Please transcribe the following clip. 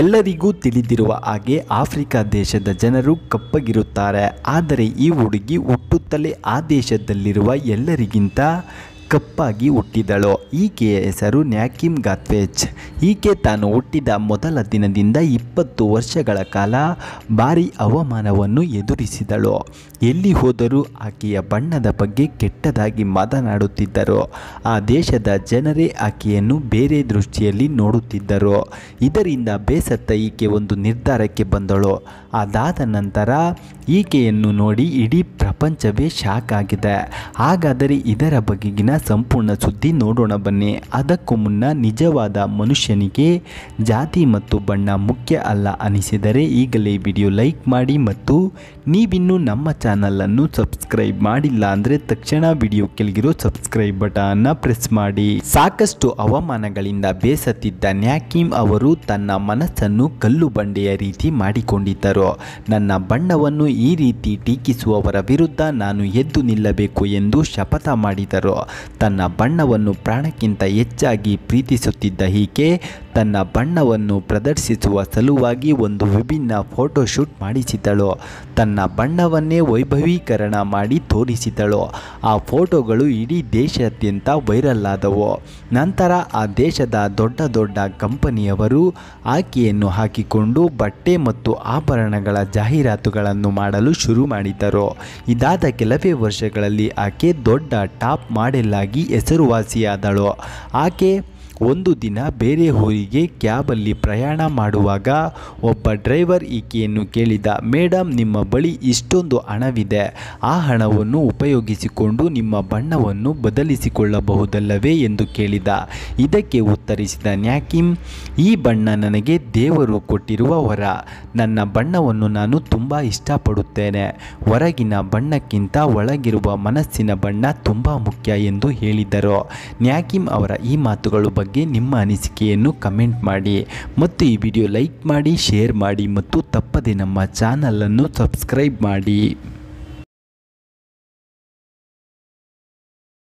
ಎಲ್ಲರಿಗೂ ತಿಳಿದಿರುವ ಹಾಗೆ ಆಫ್ರಿಕಾ ದೇಶದ ಜನರು ಕಪ್ಪಗಿರುತ್ತಾರೆ ಆದರೆ ಈ ಹುಡುಗಿ ಹುಟ್ಟುತ್ತಲೇ ಆ ದೇಶದಲ್ಲಿರುವ ಎಲ್ಲರಿಗಿಂತ ಕಪ್ಪಾಗಿ ಹುಟ್ಟಿದಳು ಈಕೆಯ ಹೆಸರು ನ್ಯಾಕಿಮ್ ಗಾತ್ವೇಜ್ ಈಕೆ ತಾನು ಹುಟ್ಟಿದ ಮೊದಲ ದಿನದಿಂದ ಇಪ್ಪತ್ತು ವರ್ಷಗಳ ಕಾಲ ಭಾರಿ ಅವಮಾನವನ್ನು ಎದುರಿಸಿದಳು ಎಲ್ಲಿ ಹೋದರೂ ಆಕೆಯ ಬಣ್ಣದ ಬಗ್ಗೆ ಕೆಟ್ಟದಾಗಿ ಮಾತನಾಡುತ್ತಿದ್ದರು ಆ ದೇಶದ ಜನರೇ ಆಕೆಯನ್ನು ಬೇರೆ ದೃಷ್ಟಿಯಲ್ಲಿ ನೋಡುತ್ತಿದ್ದರು ಇದರಿಂದ ಬೇಸತ್ತ ಈಕೆ ಒಂದು ನಿರ್ಧಾರಕ್ಕೆ ಬಂದಳು ಅದಾದ ನಂತರ ಈಕೆಯನ್ನು ನೋಡಿ ಇಡೀ ಪ್ರಪಂಚವೇ ಶಾಕ್ ಆಗಿದೆ ಹಾಗಾದರೆ ಇದರ ಬಗೆಗಿನ ಸಂಪೂರ್ಣ ಸುದ್ದಿ ನೋಡೋಣ ಬನ್ನಿ ಅದಕ್ಕೂ ಮುನ್ನ ನಿಜವಾದ ಮನುಷ್ಯನಿಗೆ ಜಾತಿ ಮತ್ತು ಬಣ್ಣ ಮುಖ್ಯ ಅಲ್ಲ ಅನಿಸಿದರೆ ಈಗಲೇ ವಿಡಿಯೋ ಲೈಕ್ ಮಾಡಿ ಮತ್ತು ನೀವಿನ್ನೂ ನಮ್ಮ ಚಾನಲನ್ನು ಸಬ್ಸ್ಕ್ರೈಬ್ ಮಾಡಿಲ್ಲ ಅಂದರೆ ತಕ್ಷಣ ವಿಡಿಯೋ ಕೆಳಗಿರೋ ಸಬ್ಸ್ಕ್ರೈಬ್ ಬಟನ್ನ ಪ್ರೆಸ್ ಮಾಡಿ ಸಾಕಷ್ಟು ಅವಮಾನಗಳಿಂದ ಬೇಸತ್ತಿದ್ದ ನ್ಯಾಕಿಮ್ ಅವರು ತನ್ನ ಮನಸ್ಸನ್ನು ಕಲ್ಲು ಬಂಡೆಯ ರೀತಿ ಮಾಡಿಕೊಂಡಿದ್ದರು ನನ್ನ ಬಣ್ಣವನ್ನು ಈ ರೀತಿ ಟೀಕಿಸುವವರ ವಿರುದ್ಧ ನಾನು ಎದ್ದು ನಿಲ್ಲಬೇಕು ಎಂದು ಶಪಥ ಮಾಡಿದರು ತನ್ನ ಬಣ್ಣವನ್ನು ಪ್ರಾಣಕ್ಕಿಂತ ಹೆಚ್ಚಾಗಿ ಪ್ರೀತಿಸುತ್ತಿದ್ದ ಈಕೆ ತನ್ನ ಬಣ್ಣವನ್ನು ಪ್ರದರ್ಶಿಸುವ ಸಲುವಾಗಿ ಒಂದು ವಿಭಿನ್ನ ಫೋಟೋಶೂಟ್ ಮಾಡಿಸಿದಳು ತನ್ನ ಬಣ್ಣವನ್ನೇ ವೈಭವೀಕರಣ ಮಾಡಿ ತೋರಿಸಿದಳು ಆ ಫೋಟೋಗಳು ಇಡೀ ದೇಶಾದ್ಯಂತ ವೈರಲ್ ಆದವು ನಂತರ ಆ ದೇಶದ ದೊಡ್ಡ ದೊಡ್ಡ ಕಂಪನಿಯವರು ಆಕೆಯನ್ನು ಹಾಕಿಕೊಂಡು ಬಟ್ಟೆ ಮತ್ತು ಆಭರಣಗಳ ಜಾಹೀರಾತುಗಳನ್ನು ಮಾಡಲು ಶುರು ಮಾಡಿದರು ಇದಾದ ಕೆಲವೇ ವರ್ಷಗಳಲ್ಲಿ ಆಕೆ ದೊಡ್ಡ ಟಾಪ್ ಮಾಡೆಲ್ ಆಗಿ ಹೆಸರುವಾಸಿಯಾದಳು ಆಕೆ ಒಂದು ದಿನ ಬೇರೆ ಊರಿಗೆ ಕ್ಯಾಬಲ್ಲಿ ಪ್ರಯಾಣ ಮಾಡುವಾಗ ಒಬ್ಬ ಡ್ರೈವರ್ ಈಕೆಯನ್ನು ಕೇಳಿದ ಮೇಡಮ್ ನಿಮ್ಮ ಬಳಿ ಇಷ್ಟೊಂದು ಹಣವಿದೆ ಆ ಹಣವನ್ನು ಉಪಯೋಗಿಸಿಕೊಂಡು ನಿಮ್ಮ ಬಣ್ಣವನ್ನು ಬದಲಿಸಿಕೊಳ್ಳಬಹುದಲ್ಲವೇ ಎಂದು ಕೇಳಿದ ಇದಕ್ಕೆ ಉತ್ತರಿಸಿದ ನ್ಯಾಕಿಮ್ ಈ ಬಣ್ಣ ನನಗೆ ದೇವರು ಕೊಟ್ಟಿರುವ ಹೊರ ನನ್ನ ಬಣ್ಣವನ್ನು ನಾನು ತುಂಬ ಇಷ್ಟಪಡುತ್ತೇನೆ ಹೊರಗಿನ ಬಣ್ಣಕ್ಕಿಂತ ಒಳಗಿರುವ ಮನಸ್ಸಿನ ಬಣ್ಣ ತುಂಬ ಮುಖ್ಯ ಎಂದು ಹೇಳಿದರು ನ್ಯಾಕಿಮ್ ಅವರ ಈ ಮಾತುಗಳು ಬಗ್ಗೆ ಬಗ್ಗೆ ನಿಮ್ಮ ಅನಿಸಿಕೆಯನ್ನು ಕಮೆಂಟ್ ಮಾಡಿ ಮತ್ತು ಈ ವಿಡಿಯೋ ಲೈಕ್ ಮಾಡಿ ಶೇರ್ ಮಾಡಿ ಮತ್ತು ತಪ್ಪದೆ ನಮ್ಮ ಚಾನಲನ್ನು ಸಬ್ಸ್ಕ್ರೈಬ್ ಮಾಡಿ